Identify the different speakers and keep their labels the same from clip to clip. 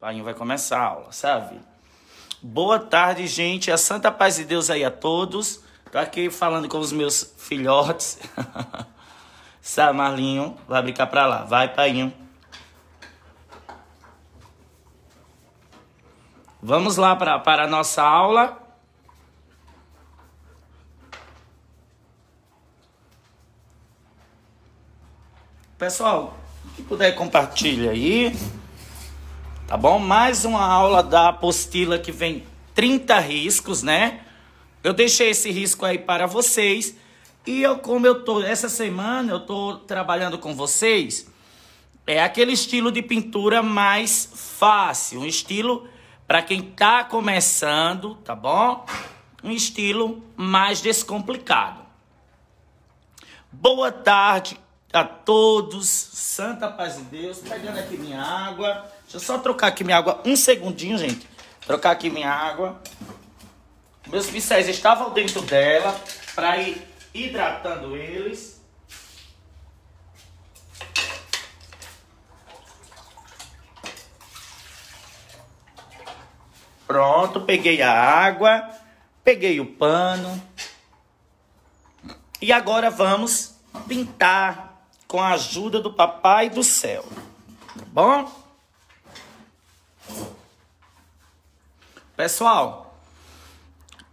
Speaker 1: Painho vai começar a aula, sabe? Boa tarde, gente. A santa paz de Deus aí a todos. Tô aqui falando com os meus filhotes. Sabe, Marlinho? Vai brincar pra lá. Vai, painho. Vamos lá pra, para a nossa aula. Pessoal, que puder compartilha aí tá bom? Mais uma aula da apostila que vem 30 riscos, né? Eu deixei esse risco aí para vocês. E eu, como eu tô, essa semana eu tô trabalhando com vocês, é aquele estilo de pintura mais fácil, um estilo para quem tá começando, tá bom? Um estilo mais descomplicado. Boa tarde a todos, santa paz de Deus, pegando aqui minha água. Deixa eu só trocar aqui minha água um segundinho, gente. Trocar aqui minha água. Meus pincéis estavam dentro dela para ir hidratando eles. Pronto, peguei a água, peguei o pano. E agora vamos pintar com a ajuda do papai do céu. Tá bom? Pessoal,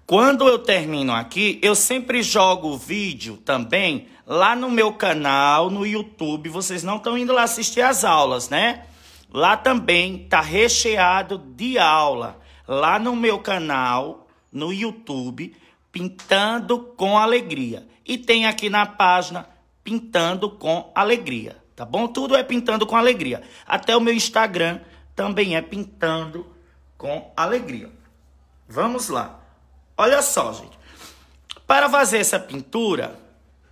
Speaker 1: quando eu termino aqui, eu sempre jogo o vídeo também lá no meu canal, no YouTube. Vocês não estão indo lá assistir as aulas, né? Lá também tá recheado de aula. Lá no meu canal, no YouTube, Pintando com Alegria. E tem aqui na página Pintando com Alegria, tá bom? Tudo é Pintando com Alegria. Até o meu Instagram também é Pintando com alegria. Vamos lá. Olha só, gente. Para fazer essa pintura,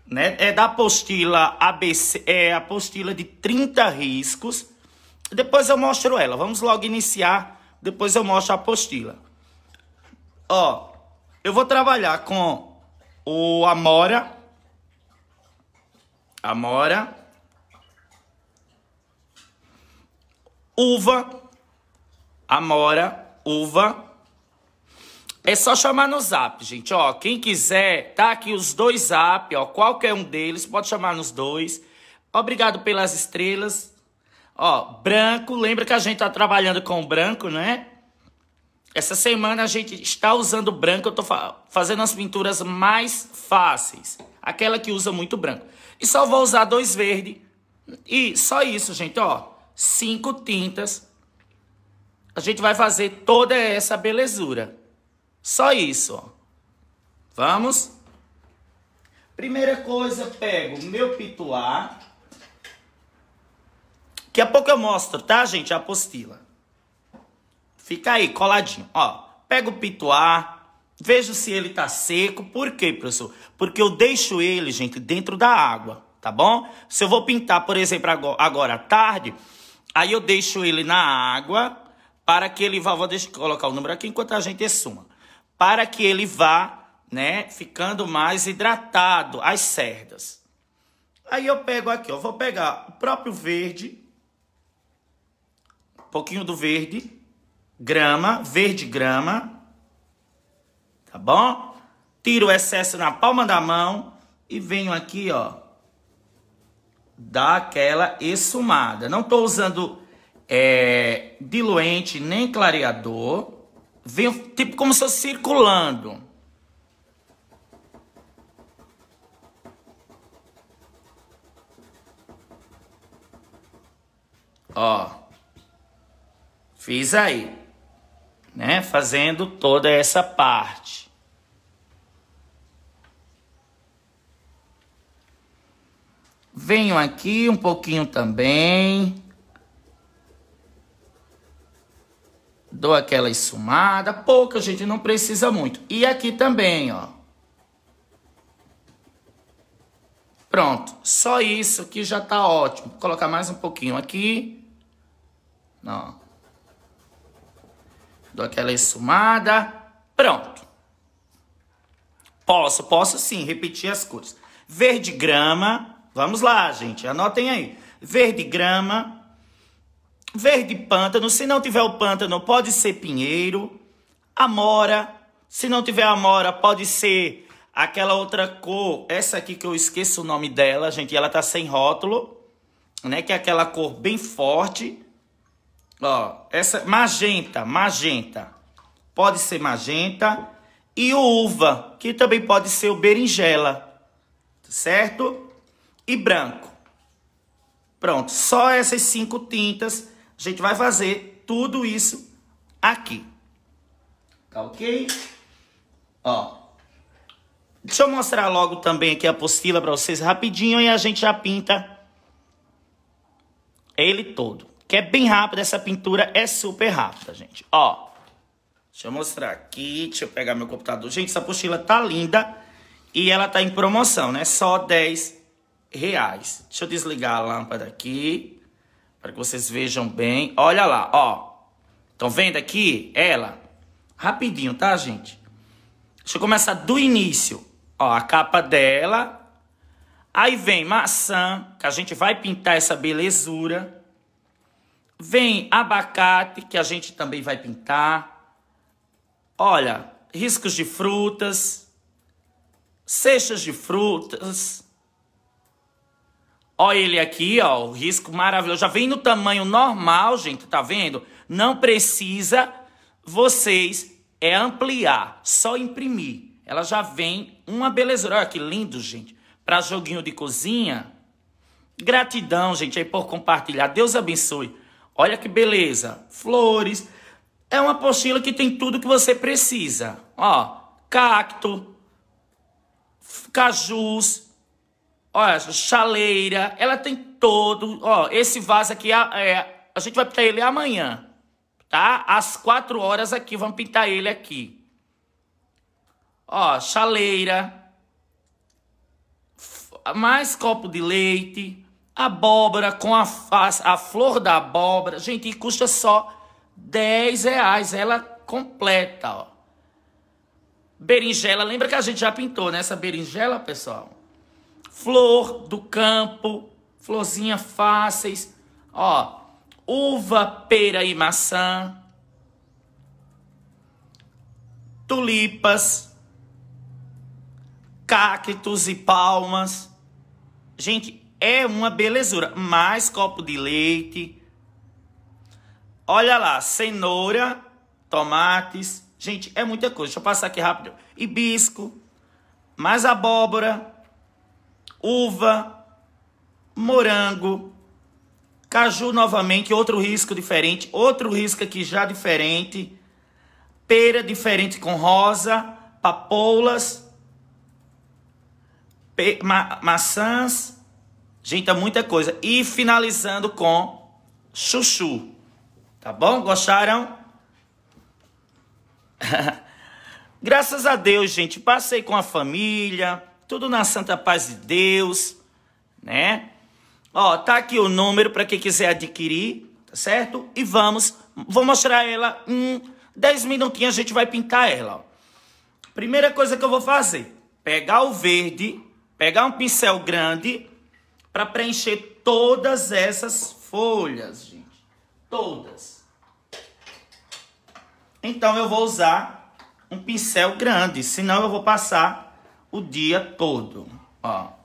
Speaker 1: né, é da apostila ABC, é apostila de 30 riscos. Depois eu mostro ela. Vamos logo iniciar, depois eu mostro a apostila. Ó, eu vou trabalhar com o amora amora uva amora, uva. É só chamar no zap, gente, ó. Quem quiser, tá aqui os dois zap, ó. Qualquer um deles, pode chamar nos dois. Obrigado pelas estrelas. Ó, branco, lembra que a gente tá trabalhando com branco, né? Essa semana a gente está usando branco, eu tô fa fazendo as pinturas mais fáceis. Aquela que usa muito branco. E só vou usar dois verde. E só isso, gente, ó. Cinco tintas a gente vai fazer toda essa belezura. Só isso, ó. Vamos? Primeira coisa, pego meu pituar. Daqui a pouco eu mostro, tá, gente? A apostila. Fica aí, coladinho. Ó, pego o pituar, vejo se ele tá seco. Por quê, professor? Porque eu deixo ele, gente, dentro da água, tá bom? Se eu vou pintar, por exemplo, agora à tarde, aí eu deixo ele na água para que ele vá, vou deixa, colocar o número aqui enquanto a gente suma, para que ele vá, né, ficando mais hidratado, as cerdas. Aí eu pego aqui, ó, vou pegar o próprio verde, um pouquinho do verde, grama, verde grama, tá bom? Tiro o excesso na palma da mão e venho aqui, ó, dar aquela esfumada. Não tô usando é, diluente nem clareador. Vem tipo como se fosse circulando. Ó. Fiz aí. Né? Fazendo toda essa parte. Venho aqui um pouquinho também. Dou aquela esfumada, pouca, gente, não precisa muito. E aqui também, ó. Pronto, só isso que já tá ótimo. Vou colocar mais um pouquinho aqui. Ó. Dou aquela esfumada, pronto. Posso, posso sim, repetir as cores. Verde grama, vamos lá, gente, anotem aí. Verde grama, verde pântano. Se não tiver o pântano, pode ser pinheiro, amora. Se não tiver amora, pode ser aquela outra cor, essa aqui que eu esqueço o nome dela, gente, ela tá sem rótulo, né? Que é aquela cor bem forte. Ó, essa magenta, magenta. Pode ser magenta e uva, que também pode ser o berinjela. Certo? E branco. Pronto, só essas cinco tintas a gente vai fazer tudo isso aqui. Tá ok? Ó. Deixa eu mostrar logo também aqui a apostila para vocês rapidinho e a gente já pinta ele todo. Que é bem rápido, essa pintura é super rápida, gente. Ó. Deixa eu mostrar aqui, deixa eu pegar meu computador. Gente, essa apostila tá linda e ela tá em promoção, né? Só 10 reais. Deixa eu desligar a lâmpada aqui. Para que vocês vejam bem. Olha lá, ó. Estão vendo aqui? Ela. Rapidinho, tá, gente? Deixa eu começar do início. Ó, a capa dela. Aí vem maçã, que a gente vai pintar essa belezura. Vem abacate, que a gente também vai pintar. Olha, riscos de frutas, cestas de frutas, Olha ele aqui, ó, o risco maravilhoso. Já vem no tamanho normal, gente, tá vendo? Não precisa vocês é ampliar, só imprimir. Ela já vem uma belezura. Olha que lindo, gente. Para joguinho de cozinha. Gratidão, gente, aí por compartilhar. Deus abençoe. Olha que beleza. Flores. É uma apostila que tem tudo que você precisa. Ó, cacto, cajus, Olha, chaleira, ela tem todo. Ó, esse vaso aqui, é, é, a gente vai pintar ele amanhã, tá? Às quatro horas aqui, vamos pintar ele aqui. Ó, chaleira. Mais copo de leite. Abóbora com a, a, a flor da abóbora. Gente, custa só 10 reais. Ela completa, ó. Berinjela, lembra que a gente já pintou, né? Essa berinjela, pessoal flor do campo, florzinha fáceis, ó, uva, pera e maçã, tulipas, cactos e palmas. Gente, é uma belezura. Mais copo de leite. Olha lá, cenoura, tomates. Gente, é muita coisa. Deixa eu passar aqui rápido. Hibisco, mais abóbora, uva, morango, caju novamente, outro risco diferente, outro risco aqui já diferente, pera diferente com rosa, papoulas, ma maçãs, gente, é muita coisa. E finalizando com chuchu, tá bom? Gostaram? Graças a Deus, gente, passei com a família, tudo na santa paz de Deus, né? Ó, tá aqui o número para quem quiser adquirir, tá certo? E vamos, vou mostrar ela em 10 minutinhos a gente vai pintar ela, ó. Primeira coisa que eu vou fazer, pegar o verde, pegar um pincel grande para preencher todas essas folhas, gente. Todas. Então eu vou usar um pincel grande, senão eu vou passar o dia todo, ó.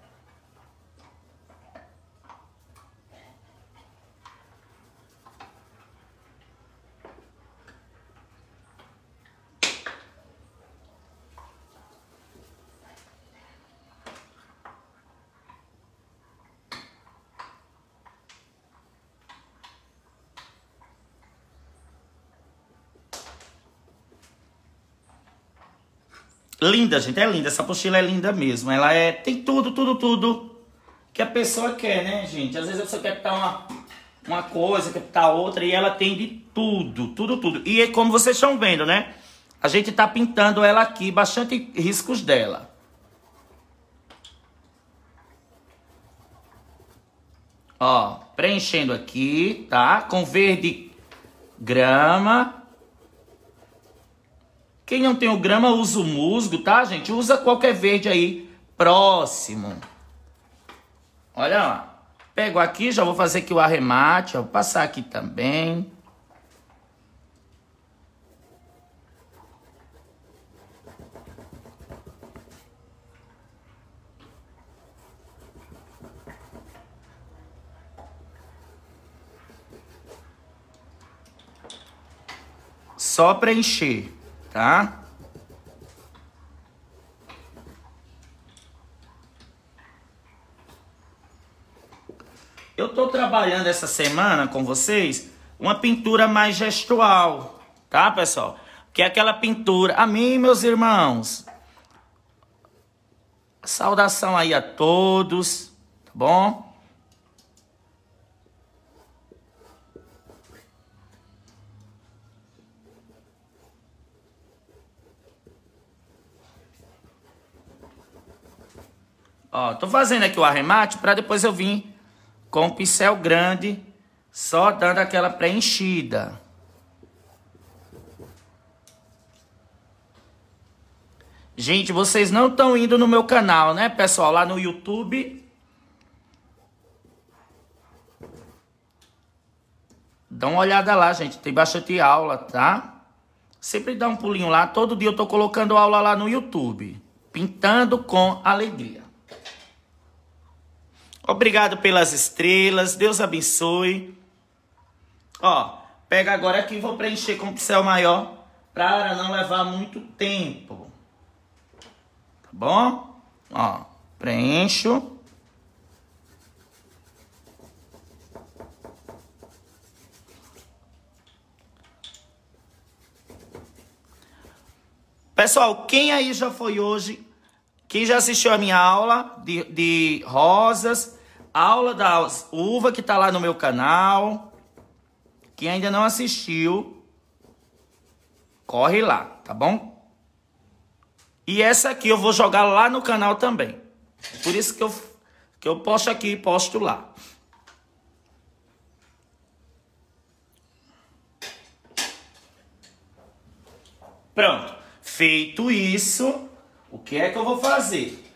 Speaker 1: Linda, gente, é linda. Essa pochila é linda mesmo. Ela é. Tem tudo, tudo, tudo que a pessoa quer, né, gente? Às vezes a pessoa quer pintar uma, uma coisa, quer pintar outra, e ela tem de tudo, tudo, tudo. E é como vocês estão vendo, né? A gente tá pintando ela aqui, bastante riscos dela. Ó, preenchendo aqui, tá? Com verde grama, quem não tem o grama, usa o musgo, tá, gente? Usa qualquer verde aí próximo. Olha lá. Pego aqui, já vou fazer aqui o arremate. Ó, vou passar aqui também. Só preencher tá? Eu tô trabalhando essa semana com vocês uma pintura mais gestual, tá, pessoal? Que é aquela pintura, a mim, meus irmãos. Saudação aí a todos, tá bom? Ó, tô fazendo aqui o arremate para depois eu vir com o pincel grande, só dando aquela preenchida. Gente, vocês não estão indo no meu canal, né, pessoal? Lá no YouTube. Dá uma olhada lá, gente. Tem bastante aula, tá? Sempre dá um pulinho lá. Todo dia eu tô colocando aula lá no YouTube. Pintando com alegria. Obrigado pelas estrelas. Deus abençoe. Ó, pega agora aqui, vou preencher com o pincel maior para não levar muito tempo. Tá bom? Ó, preencho. Pessoal, quem aí já foi hoje? Quem já assistiu a minha aula de, de rosas? aula da uva que tá lá no meu canal. Quem ainda não assistiu, corre lá, tá bom? E essa aqui eu vou jogar lá no canal também. Por isso que eu, que eu posto aqui e posto lá. Pronto. Feito isso, o que é que eu vou fazer?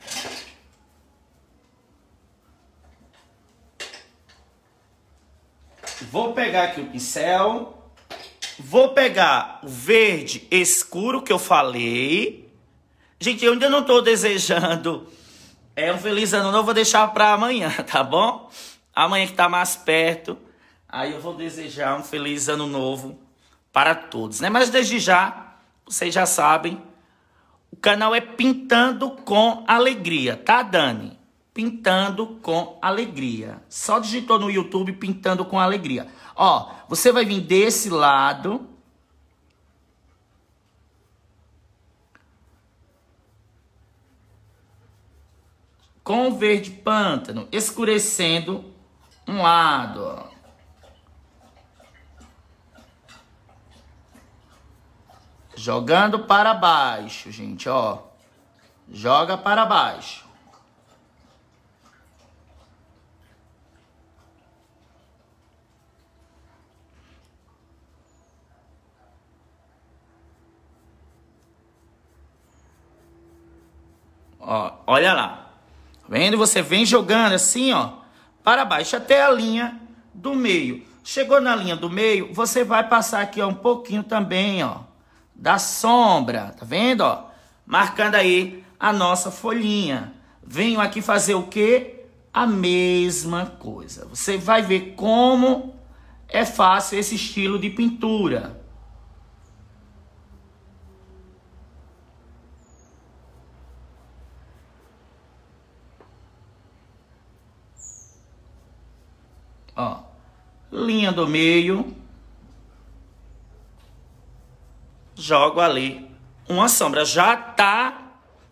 Speaker 1: Vou pegar aqui o pincel. Vou pegar o verde escuro que eu falei. Gente, eu ainda não estou desejando é um feliz ano novo. Vou deixar para amanhã, tá bom? Amanhã que está mais perto. Aí eu vou desejar um feliz ano novo para todos, né? Mas desde já, vocês já sabem, o canal é Pintando com Alegria, tá, Dani? Pintando com alegria. Só digitou no YouTube pintando com alegria. Ó, você vai vir desse lado. Com verde pântano, escurecendo um lado, ó. Jogando para baixo, gente, ó. Joga para baixo. Olha lá. Tá vendo? Você vem jogando assim, ó, para baixo até a linha do meio. Chegou na linha do meio, você vai passar aqui ó, um pouquinho também, ó, da sombra, tá vendo, ó? Marcando aí a nossa folhinha. Venho aqui fazer o quê? A mesma coisa. Você vai ver como é fácil esse estilo de pintura. ó, linha do meio, jogo ali uma sombra, já tá,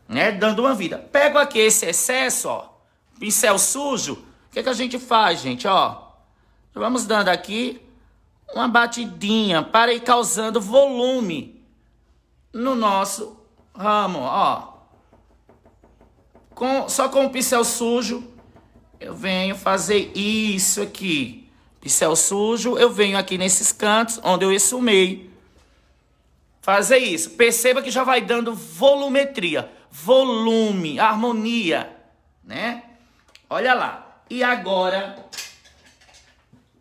Speaker 1: né, dando uma vida. Pego aqui esse excesso, ó, pincel sujo, o que, que a gente faz, gente, ó? Vamos dando aqui uma batidinha para ir causando volume no nosso ramo, ó. Com, só com o pincel sujo, eu venho fazer isso aqui. Pincel sujo, eu venho aqui nesses cantos onde eu esfumei. Fazer isso. Perceba que já vai dando volumetria, volume, harmonia, né? Olha lá. E agora,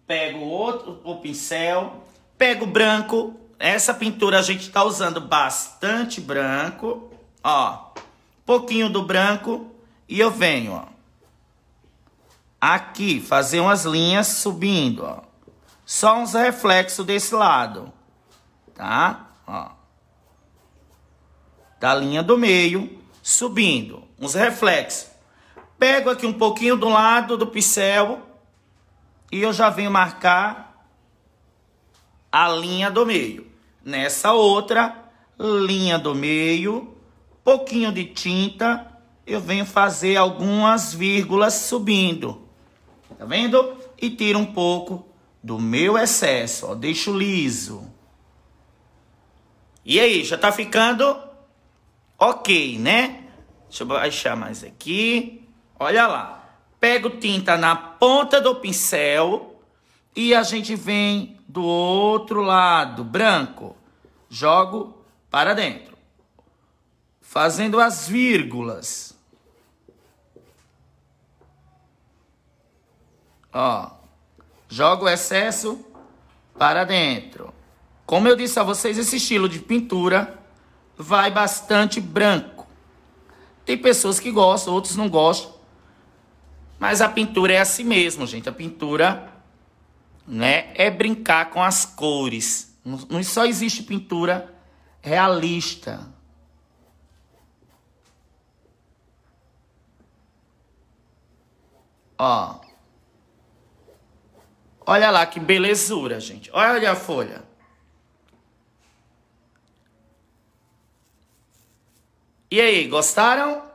Speaker 1: pego outro, o pincel, pego branco. Essa pintura a gente está usando bastante branco, ó. Pouquinho do branco e eu venho, ó Aqui, fazer umas linhas subindo, ó. Só uns reflexos desse lado, tá? Ó. Da linha do meio, subindo, uns reflexos. Pego aqui um pouquinho do lado do pincel e eu já venho marcar a linha do meio. Nessa outra, linha do meio, pouquinho de tinta, eu venho fazer algumas vírgulas subindo. Tá vendo? E tira um pouco do meu excesso, ó. Deixo liso. E aí, já tá ficando ok, né? Deixa eu baixar mais aqui. Olha lá. Pego tinta na ponta do pincel e a gente vem do outro lado, branco. Jogo para dentro. Fazendo as vírgulas. Ó, joga o excesso para dentro. Como eu disse a vocês, esse estilo de pintura vai bastante branco. Tem pessoas que gostam, outros não gostam. Mas a pintura é assim mesmo, gente. A pintura né, é brincar com as cores. Não só existe pintura realista. Ó. Olha lá que belezura, gente. Olha a folha. E aí, gostaram? O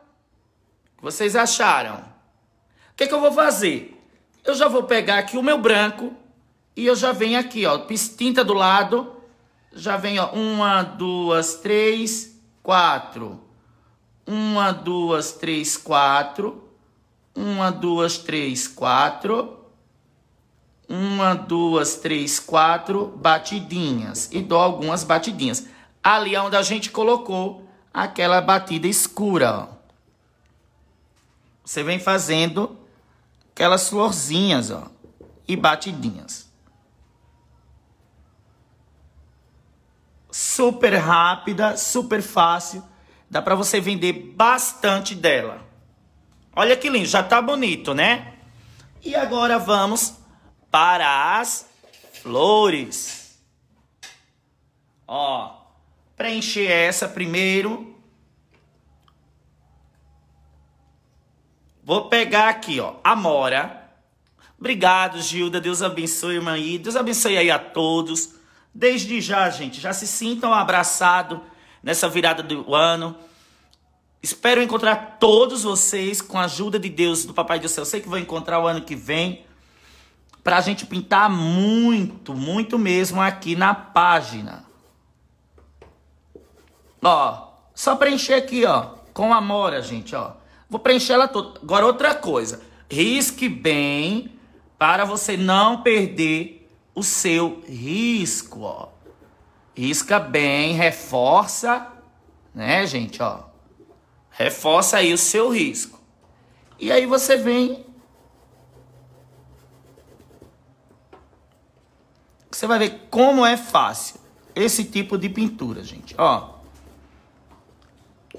Speaker 1: que vocês acharam? O que, que eu vou fazer? Eu já vou pegar aqui o meu branco e eu já venho aqui, ó, tinta do lado. Já venho ó, uma, duas, três, quatro. Uma, duas, três, quatro. Uma, duas, três, quatro uma, duas, três, quatro batidinhas e dou algumas batidinhas. Ali é onde a gente colocou aquela batida escura, ó. Você vem fazendo aquelas florzinhas, ó, e batidinhas. Super rápida, super fácil, dá para você vender bastante dela. Olha que lindo, já tá bonito, né? E agora vamos para as flores. Ó, preencher essa primeiro. Vou pegar aqui, ó, Amora. Obrigado, Gilda. Deus abençoe, irmã. Aí. Deus abençoe aí a todos. Desde já, gente, já se sintam abraçados nessa virada do ano. Espero encontrar todos vocês com a ajuda de Deus, do Papai do Céu. Eu sei que vou encontrar o ano que vem para a gente pintar muito, muito mesmo aqui na página. Ó, só preencher aqui, ó, com a mora, gente, ó. Vou preencher ela toda. Agora, outra coisa. Risque bem para você não perder o seu risco, ó. Risca bem, reforça, né, gente, ó. Reforça aí o seu risco. E aí você vem Você vai ver como é fácil esse tipo de pintura, gente. Ó,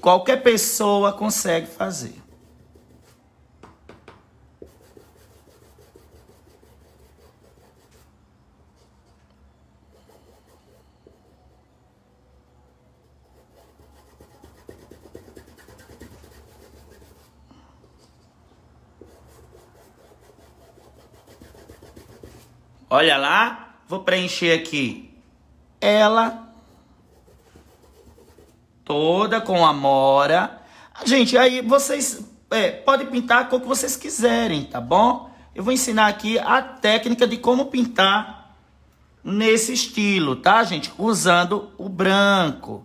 Speaker 1: qualquer pessoa consegue fazer. Olha lá, Vou preencher aqui. Ela. Toda com amora. Ah, gente, aí vocês é, podem pintar a cor que vocês quiserem, tá bom? Eu vou ensinar aqui a técnica de como pintar nesse estilo, tá, gente? Usando o branco.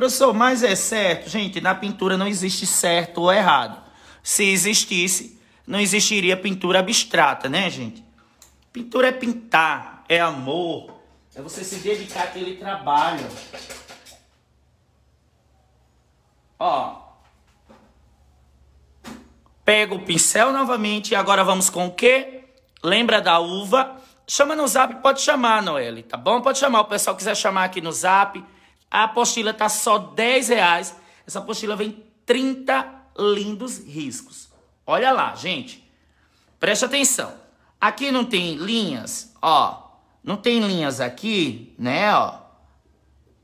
Speaker 1: Professor, mas é certo? Gente, na pintura não existe certo ou errado. Se existisse, não existiria pintura abstrata, né, gente? Pintura é pintar, é amor, é você se dedicar àquele trabalho. Ó. Pega o pincel novamente e agora vamos com o quê? Lembra da uva? Chama no zap, pode chamar, Noelle, tá bom? Pode chamar, o pessoal quiser chamar aqui no zap. A apostila tá só 10 reais. Essa apostila vem 30 lindos riscos. Olha lá, gente. Preste atenção. Aqui não tem linhas, ó. Não tem linhas aqui, né, ó.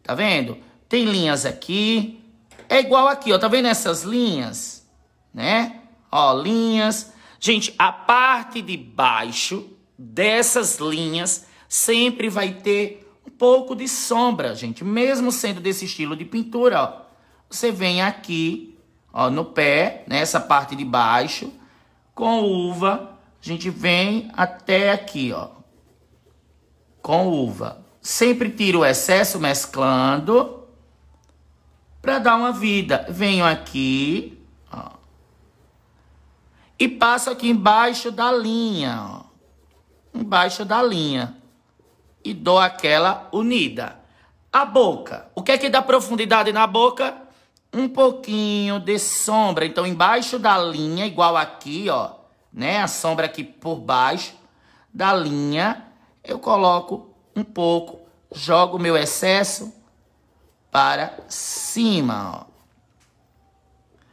Speaker 1: Tá vendo? Tem linhas aqui. É igual aqui, ó. Tá vendo essas linhas? Né? Ó, linhas. Gente, a parte de baixo dessas linhas sempre vai ter pouco de sombra, gente. Mesmo sendo desse estilo de pintura, ó. Você vem aqui, ó, no pé, nessa né, parte de baixo, com uva. A gente vem até aqui, ó. Com uva. Sempre tiro o excesso mesclando para dar uma vida. Venho aqui, ó. E passo aqui embaixo da linha, ó. Embaixo da linha e dou aquela unida. A boca. O que é que dá profundidade na boca? Um pouquinho de sombra. Então, embaixo da linha, igual aqui, ó, né? A sombra aqui por baixo da linha, eu coloco um pouco, jogo o meu excesso para cima, ó.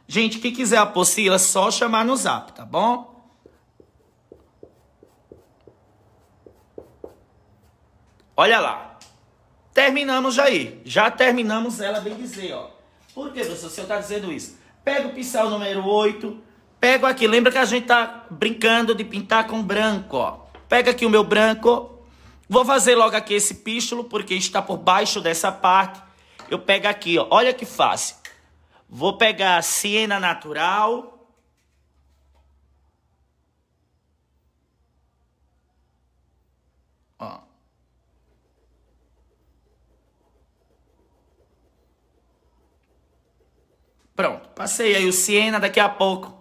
Speaker 1: Gente, quem quiser a apostila, só chamar no zap, tá bom? Olha lá. Terminamos já aí. Já terminamos ela bem dizer, ó. Por que, professor, o senhor está dizendo isso? Pega o pincel número 8. Pego aqui. Lembra que a gente está brincando de pintar com branco, ó. Pega aqui o meu branco. Vou fazer logo aqui esse pístolo, porque está por baixo dessa parte. Eu pego aqui, ó. Olha que fácil. Vou pegar a siena natural Pronto, passei aí o Siena, daqui a pouco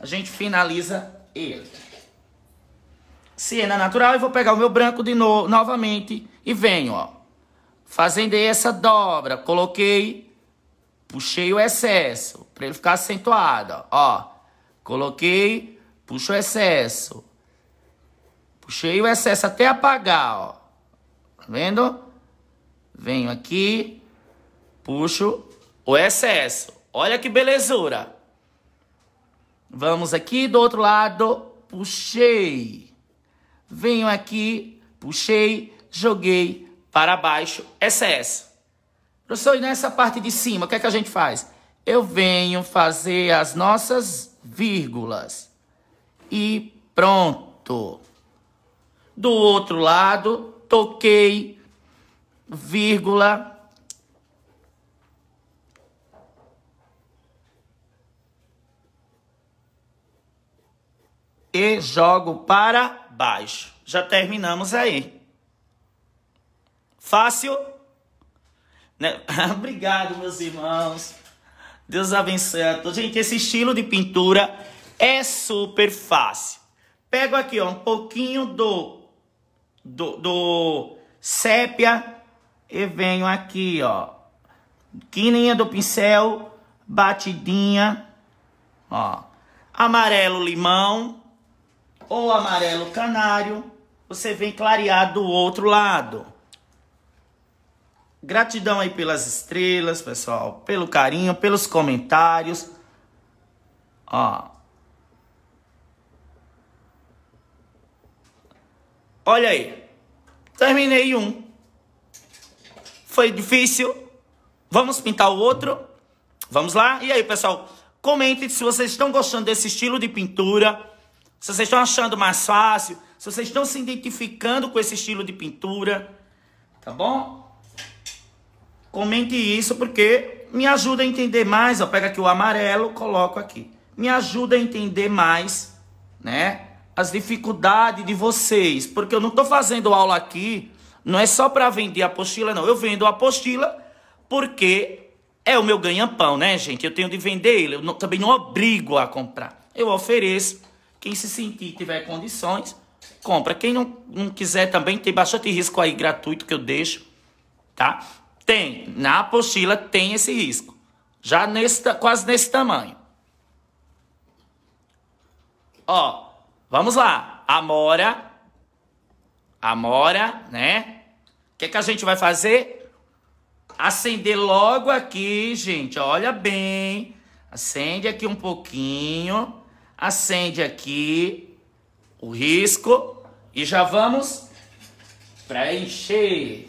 Speaker 1: a gente finaliza ele. Siena natural, e vou pegar o meu branco de novo, novamente, e venho, ó. Fazendo essa dobra, coloquei, puxei o excesso, para ele ficar acentuado, ó. Coloquei, puxo o excesso. Puxei o excesso até apagar, ó. Tá vendo? Venho aqui, puxo o excesso. Olha que belezura. Vamos aqui do outro lado. Puxei. Venho aqui, puxei, joguei para baixo. Essa é essa. Professor, e nessa parte de cima, o que é que a gente faz? Eu venho fazer as nossas vírgulas. E pronto. Do outro lado, toquei, vírgula, e jogo para baixo. Já terminamos aí. Fácil? Né? Obrigado, meus irmãos. Deus abençoe a todos. Gente, esse estilo de pintura é super fácil. Pego aqui ó, um pouquinho do, do, do sépia e venho aqui, ó. Quininha do pincel, batidinha, ó. Amarelo limão ou amarelo canário, você vem clarear do outro lado. Gratidão aí pelas estrelas, pessoal, pelo carinho, pelos comentários. Ó. Olha aí. Terminei um. Foi difícil. Vamos pintar o outro? Vamos lá? E aí, pessoal, comentem se vocês estão gostando desse estilo de pintura se vocês estão achando mais fácil, se vocês estão se identificando com esse estilo de pintura, tá bom? Comente isso porque me ajuda a entender mais. Ó, pega aqui o amarelo, coloco aqui. Me ajuda a entender mais, né? As dificuldades de vocês, porque eu não estou fazendo aula aqui. Não é só para vender apostila, não. Eu vendo a apostila porque é o meu ganha-pão, né, gente? Eu tenho de vender ele. Eu não, também não obrigo a comprar. Eu ofereço quem se sentir tiver condições, compra. Quem não, não quiser também, tem bastante risco aí gratuito que eu deixo, tá? Tem, na apostila tem esse risco. Já nesse, quase nesse tamanho. Ó, vamos lá. Amora. Amora, né? O que, que a gente vai fazer? Acender logo aqui, gente. Olha bem. Acende aqui um pouquinho acende aqui o risco e já vamos preencher.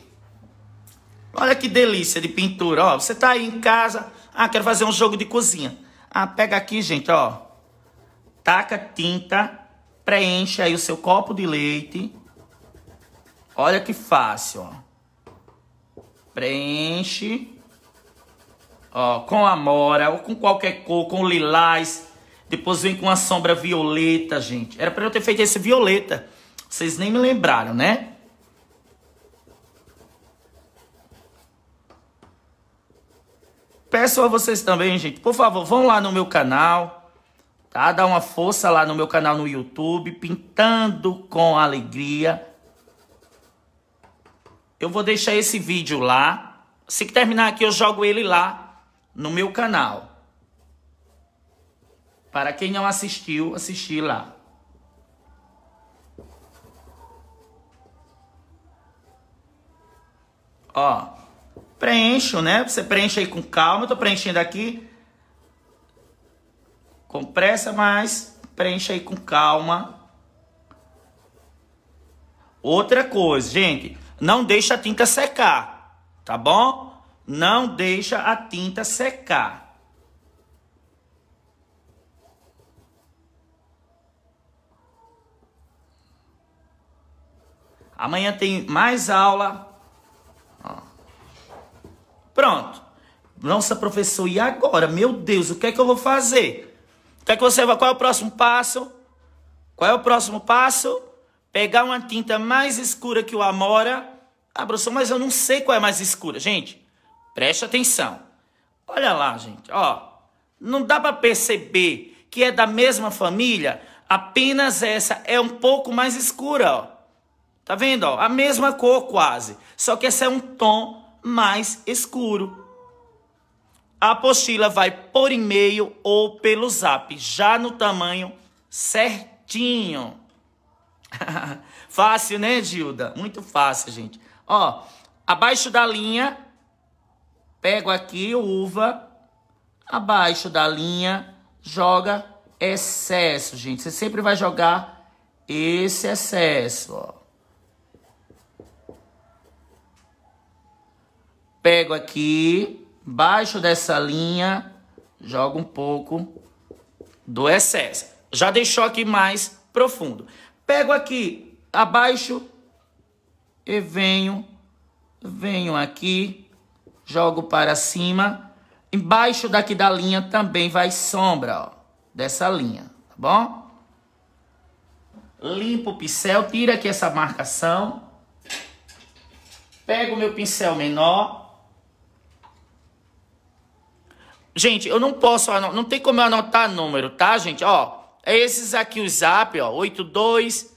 Speaker 1: Olha que delícia de pintura, ó. Você tá aí em casa, ah, quero fazer um jogo de cozinha. Ah, pega aqui, gente, ó. Taca tinta, preenche aí o seu copo de leite. Olha que fácil, ó. Preenche. Ó, com amora, ou com qualquer cor, com lilás, depois vem com a sombra violeta, gente. Era para eu ter feito esse violeta. Vocês nem me lembraram, né? Peço a vocês também, gente, por favor, vão lá no meu canal, tá? Dá uma força lá no meu canal no YouTube, Pintando com Alegria. Eu vou deixar esse vídeo lá. Se terminar aqui, eu jogo ele lá no meu canal. Para quem não assistiu, assistir lá. Ó, preencho, né? Você preenche aí com calma. Eu tô preenchendo aqui com pressa, mas preenche aí com calma. Outra coisa, gente, não deixa a tinta secar, tá bom? Não deixa a tinta secar. Amanhã tem mais aula. Ó. Pronto. Nossa, professor, e agora? Meu Deus, o que é que eu vou fazer? O que é que você vai? Qual é o próximo passo? Qual é o próximo passo? Pegar uma tinta mais escura que o Amora. Ah, professor, mas eu não sei qual é mais escura. Gente, preste atenção. Olha lá, gente, ó. Não dá para perceber que é da mesma família, apenas essa é um pouco mais escura, ó. Tá vendo? Ó? A mesma cor quase, só que esse é um tom mais escuro. A apostila vai por e-mail ou pelo zap, já no tamanho certinho. fácil, né, Gilda? Muito fácil, gente. Ó, abaixo da linha, pego aqui uva, abaixo da linha, joga excesso, gente. Você sempre vai jogar esse excesso, ó. Pego aqui, baixo dessa linha, jogo um pouco do excesso. Já deixou aqui mais profundo. Pego aqui, abaixo e venho, venho aqui, jogo para cima. Embaixo daqui da linha também vai sombra, ó, dessa linha, tá bom? Limpo o pincel, tira aqui essa marcação. Pego meu pincel menor, Gente, eu não posso, não tem como eu anotar número, tá, gente? Ó, é esses aqui o zap, ó, 82.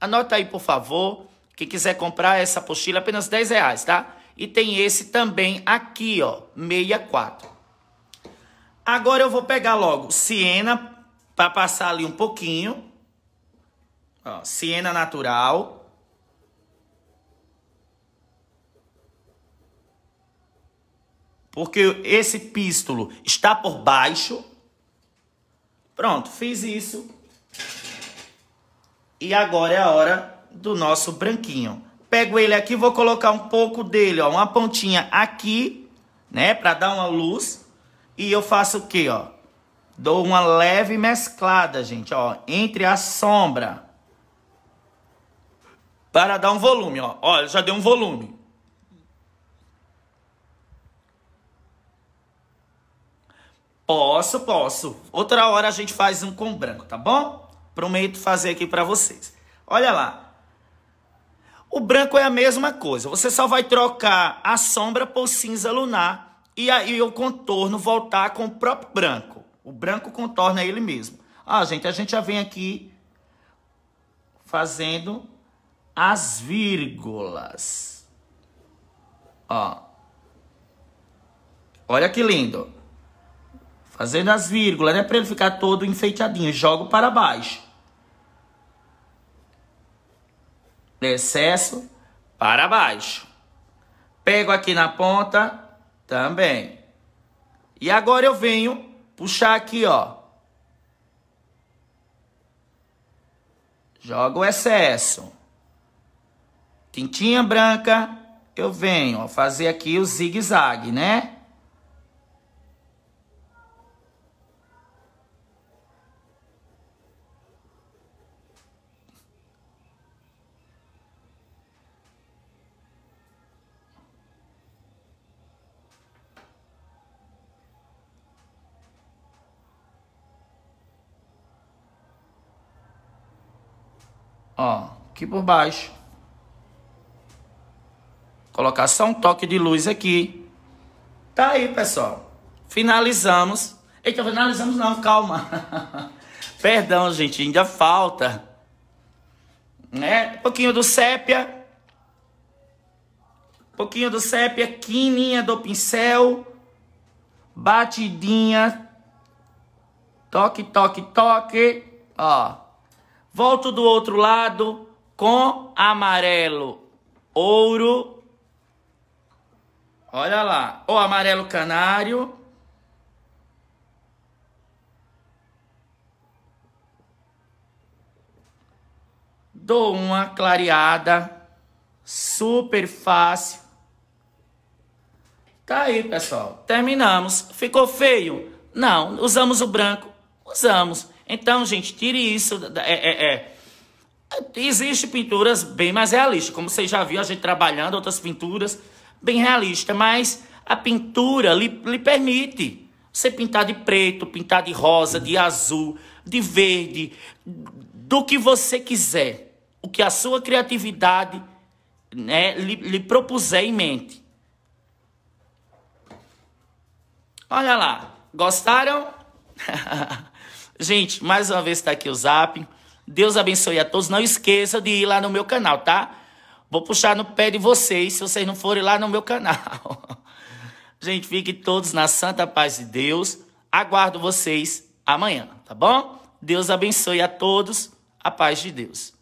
Speaker 1: Anota aí, por favor. Quem quiser comprar essa apostila, apenas 10 reais, tá? E tem esse também aqui, ó, 64. Agora eu vou pegar logo Siena, para passar ali um pouquinho. Ó, Siena natural. porque esse pístolo está por baixo. Pronto, fiz isso. E agora é a hora do nosso branquinho. Pego ele aqui, vou colocar um pouco dele, ó, uma pontinha aqui, né, para dar uma luz. E eu faço o quê, ó? Dou uma leve mesclada, gente, ó, entre a sombra. Para dar um volume, ó. Olha, já deu um volume. Posso, posso. Outra hora a gente faz um com branco, tá bom? Prometo fazer aqui para vocês. Olha lá. O branco é a mesma coisa. Você só vai trocar a sombra por cinza lunar e aí o contorno voltar com o próprio branco. O branco contorna ele mesmo. Ah, gente, a gente já vem aqui fazendo as vírgulas. Ó. Olha que lindo. Fazendo as vírgulas, né? Pra ele ficar todo enfeitadinho. Jogo para baixo. Excesso para baixo. Pego aqui na ponta também. E agora eu venho puxar aqui, ó. Jogo o excesso. Tintinha branca, eu venho ó, fazer aqui o zigue-zague, né? ó, aqui por baixo. Colocar só um toque de luz aqui. Tá aí, pessoal. Finalizamos. Eita, finalizamos não, calma. Perdão, gente, ainda falta. Né? Um pouquinho do sépia. Um pouquinho do sépia, quininha do pincel. Batidinha. Toque, toque, toque. Ó. Volto do outro lado com amarelo ouro. Olha lá. o amarelo canário. Dou uma clareada. Super fácil. Tá aí, pessoal. Terminamos. Ficou feio? Não. Usamos o branco? Usamos. Então, gente, tire isso. É, é, é. Existem pinturas bem mais realistas. Como vocês já viram a gente trabalhando outras pinturas bem realistas. Mas a pintura lhe, lhe permite você pintar de preto, pintar de rosa, de azul, de verde, do que você quiser. O que a sua criatividade né, lhe, lhe propuser em mente. Olha lá. Gostaram? Gente, mais uma vez está aqui o zap. Deus abençoe a todos. Não esqueça de ir lá no meu canal, tá? Vou puxar no pé de vocês se vocês não forem lá no meu canal. Gente, fiquem todos na santa paz de Deus. Aguardo vocês amanhã, tá bom? Deus abençoe a todos. A paz de Deus.